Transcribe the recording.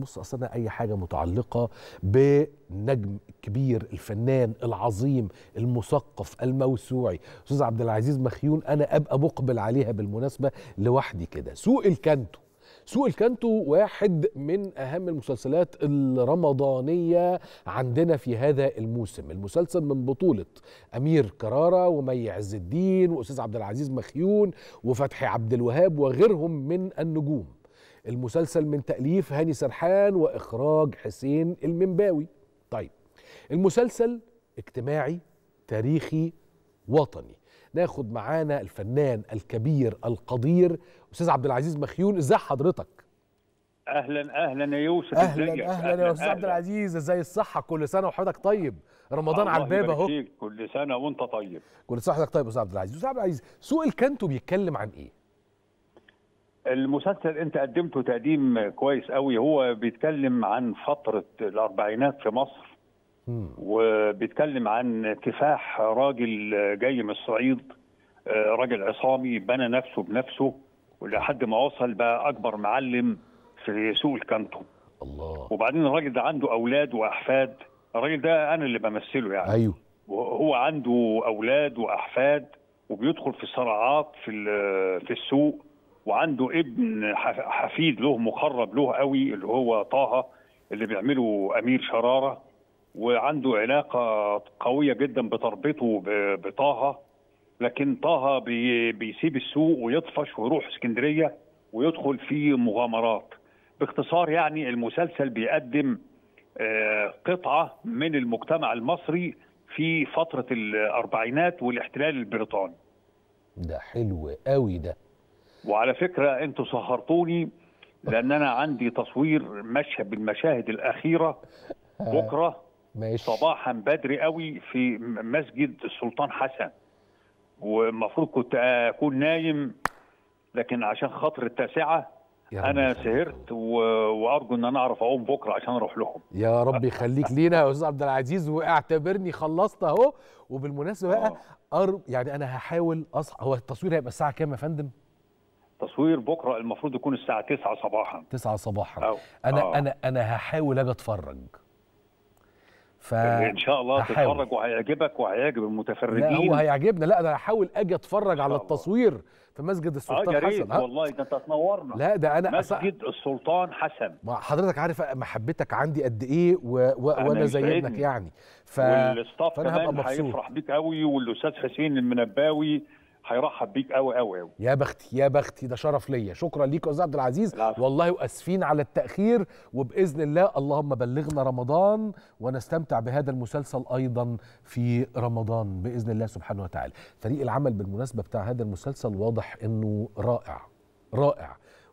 بص اصل انا اي حاجه متعلقه بنجم الكبير الفنان العظيم المثقف الموسوعي استاذ عبد العزيز مخيون انا ابقى مقبل عليها بالمناسبه لوحدي كده سوق الكانتو سوق الكانتو واحد من اهم المسلسلات الرمضانيه عندنا في هذا الموسم المسلسل من بطوله امير كراره ومي عز الدين واستاذ عبد العزيز مخيون وفتحي عبد الوهاب وغيرهم من النجوم المسلسل من تأليف هاني سرحان وإخراج حسين المنباوي طيب المسلسل اجتماعي تاريخي وطني ناخد معانا الفنان الكبير القدير أستاذ عبد العزيز مخيون إزاي حضرتك؟ اهلا اهلا يا يوسف اهلا اهلا, أهلاً يا استاذ عبد العزيز ازاي الصحه كل سنه وحضرتك طيب رمضان على الباب اهو كل سنه وانت طيب كل سنه وحضرتك طيب يا استاذ عبد العزيز استاذ عبد العزيز سوق الكانتو بيتكلم عن ايه المسلسل انت قدمته تقديم كويس قوي هو بيتكلم عن فتره الاربعينات في مصر وبيتكلم عن كفاح راجل جاي من الصعيد آه، راجل عصامي بنى نفسه بنفسه ولحد ما وصل بقى اكبر معلم في سوق الكانتو الله وبعدين الراجل ده عنده اولاد واحفاد الراجل ده انا اللي بمثله يعني ايوه وهو عنده اولاد واحفاد وبيدخل في صراعات في في السوق وعنده ابن حفيد له مقرب له قوي اللي هو طه اللي بيعمله امير شراره وعنده علاقه قويه جدا بتربطه بطه لكن طه بيسيب السوق ويطفش ويروح اسكندريه ويدخل في مغامرات باختصار يعني المسلسل بيقدم آه، قطعه من المجتمع المصري في فتره الاربعينات والاحتلال البريطاني ده حلو قوي ده وعلى فكره انتوا سهرتوني لان انا عندي تصوير مشهد بالمشاهد الاخيره آه، بكره ماشي. صباحا بدري قوي في مسجد السلطان حسن والمفروض كنت اكون نايم لكن عشان خاطر التاسعه انا سهرت و... وارجو ان انا اعرف اقوم بكره عشان اروح لهم يا رب يخليك لينا يا استاذ عبد العزيز واعتبرني خلصت اهو وبالمناسبه بقى آه. أر... يعني انا هحاول اصحى هو التصوير هيبقى الساعه كام يا فندم التصوير بكره المفروض يكون الساعه 9 صباحا 9 صباحا أو. انا آه. انا انا هحاول اجي اتفرج ف... ان شاء الله هحاول. تتفرج وهيعجبك وهيعجب المتفرجين لا هو هيعجبنا لا انا هحاول اجي اتفرج على التصوير في مسجد السلطان آه حسن ها؟ والله ده انت تنورنا لا ده انا مسجد أس... السلطان حسن ما حضرتك عارف محبتك عندي قد ايه و... و... وانا زينك يعني ف... فانا هبقى مبسوط هيفرح بيك قوي والاستاذ حسين المنباوي هيرحب بيك قوي قوي قوي يا بختي يا بختي ده شرف ليا شكرا ليك يا استاذ عبد العزيز العفو. والله واسفين على التاخير وباذن الله اللهم بلغنا رمضان ونستمتع بهذا المسلسل ايضا في رمضان باذن الله سبحانه وتعالى فريق العمل بالمناسبه بتاع هذا المسلسل واضح انه رائع رائع